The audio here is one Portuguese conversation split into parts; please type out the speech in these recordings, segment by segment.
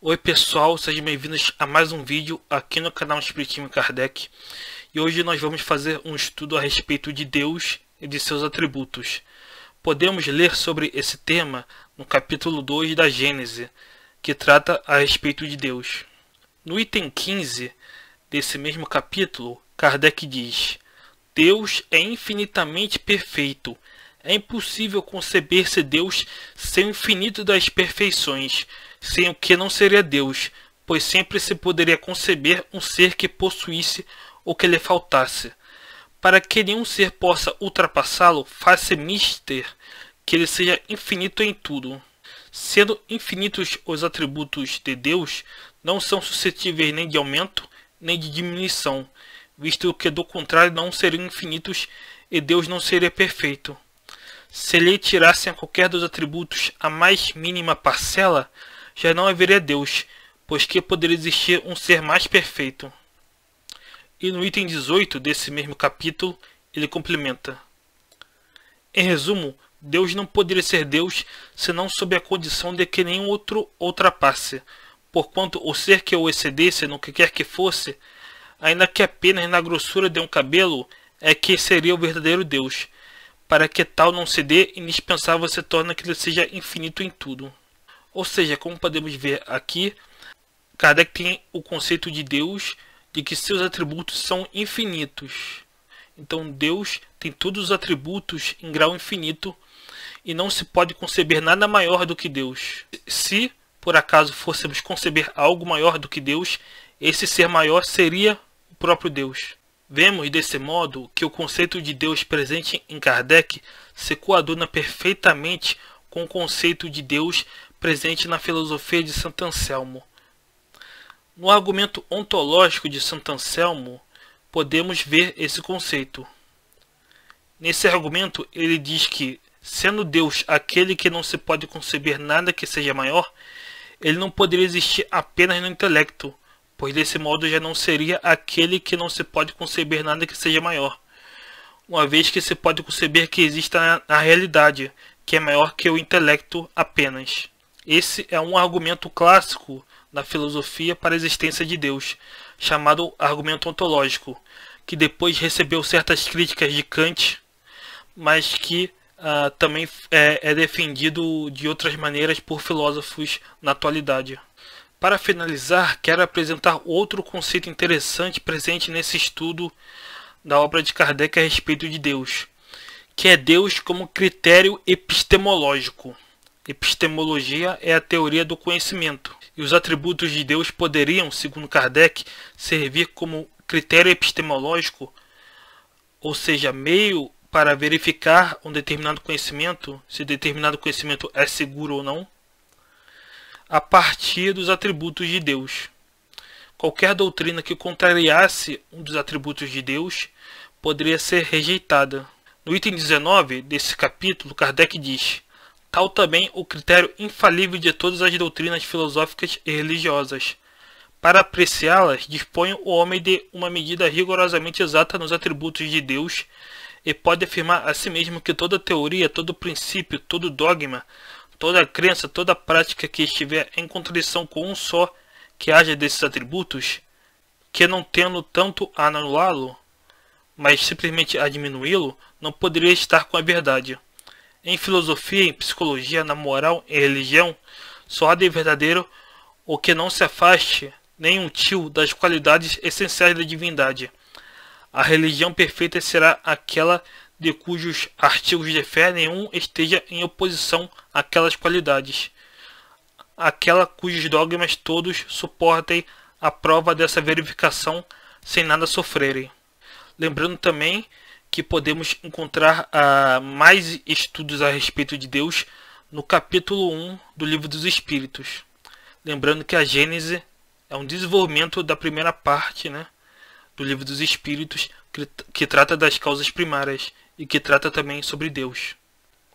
Oi pessoal, sejam bem-vindos a mais um vídeo aqui no canal Espiritismo Kardec e hoje nós vamos fazer um estudo a respeito de Deus e de seus atributos. Podemos ler sobre esse tema no capítulo 2 da Gênese, que trata a respeito de Deus. No item 15 desse mesmo capítulo, Kardec diz: Deus é infinitamente perfeito. É impossível conceber-se Deus sem o infinito das perfeições sem o que não seria Deus, pois sempre se poderia conceber um ser que possuísse ou que lhe faltasse. Para que nenhum ser possa ultrapassá-lo, faz-se mister, que ele seja infinito em tudo. Sendo infinitos os atributos de Deus, não são suscetíveis nem de aumento, nem de diminuição, visto que do contrário não seriam infinitos e Deus não seria perfeito. Se lhe tirassem a qualquer dos atributos a mais mínima parcela, já não haveria Deus, pois que poderia existir um ser mais perfeito? E no item 18 desse mesmo capítulo, ele complementa: Em resumo, Deus não poderia ser Deus senão sob a condição de que nenhum outro ultrapasse, porquanto o ser que o excedesse no que quer que fosse, ainda que apenas na grossura de um cabelo, é que seria o verdadeiro Deus. Para que tal não se dê, indispensável se torna que ele seja infinito em tudo. Ou seja, como podemos ver aqui, Kardec tem o conceito de Deus de que seus atributos são infinitos. Então Deus tem todos os atributos em grau infinito e não se pode conceber nada maior do que Deus. Se por acaso fôssemos conceber algo maior do que Deus, esse ser maior seria o próprio Deus. Vemos desse modo que o conceito de Deus presente em Kardec se coaduna perfeitamente com o conceito de Deus presente na filosofia de Santo Anselmo. No argumento ontológico de Santo Anselmo, podemos ver esse conceito. Nesse argumento, ele diz que, sendo Deus aquele que não se pode conceber nada que seja maior, ele não poderia existir apenas no intelecto, pois desse modo já não seria aquele que não se pode conceber nada que seja maior, uma vez que se pode conceber que exista na realidade, que é maior que o intelecto apenas. Esse é um argumento clássico na filosofia para a existência de Deus, chamado argumento ontológico, que depois recebeu certas críticas de Kant, mas que uh, também é, é defendido de outras maneiras por filósofos na atualidade. Para finalizar, quero apresentar outro conceito interessante presente nesse estudo da obra de Kardec a respeito de Deus, que é Deus como critério epistemológico. Epistemologia é a teoria do conhecimento, e os atributos de Deus poderiam, segundo Kardec, servir como critério epistemológico, ou seja, meio para verificar um determinado conhecimento, se determinado conhecimento é seguro ou não, a partir dos atributos de Deus. Qualquer doutrina que contrariasse um dos atributos de Deus poderia ser rejeitada. No item 19 desse capítulo, Kardec diz: tal também o critério infalível de todas as doutrinas filosóficas e religiosas. Para apreciá-las, dispõe o homem de uma medida rigorosamente exata nos atributos de Deus e pode afirmar a si mesmo que toda teoria, todo princípio, todo dogma, toda crença, toda prática que estiver em contradição com um só que haja desses atributos, que não tendo tanto a anulá-lo, mas simplesmente a diminuí-lo, não poderia estar com a verdade em filosofia, em psicologia, na moral, em religião, só há de verdadeiro o que não se afaste nem um tio das qualidades essenciais da divindade. A religião perfeita será aquela de cujos artigos de fé nenhum esteja em oposição àquelas qualidades, aquela cujos dogmas todos suportem a prova dessa verificação sem nada sofrerem. Lembrando também que podemos encontrar uh, mais estudos a respeito de Deus no capítulo 1 do Livro dos Espíritos. Lembrando que a Gênese é um desenvolvimento da primeira parte né, do Livro dos Espíritos, que, que trata das causas primárias e que trata também sobre Deus.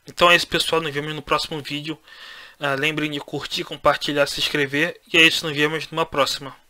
Então é isso, pessoal. Nos vemos no próximo vídeo. Uh, lembrem de curtir, compartilhar, se inscrever. E é isso, nos vemos numa próxima.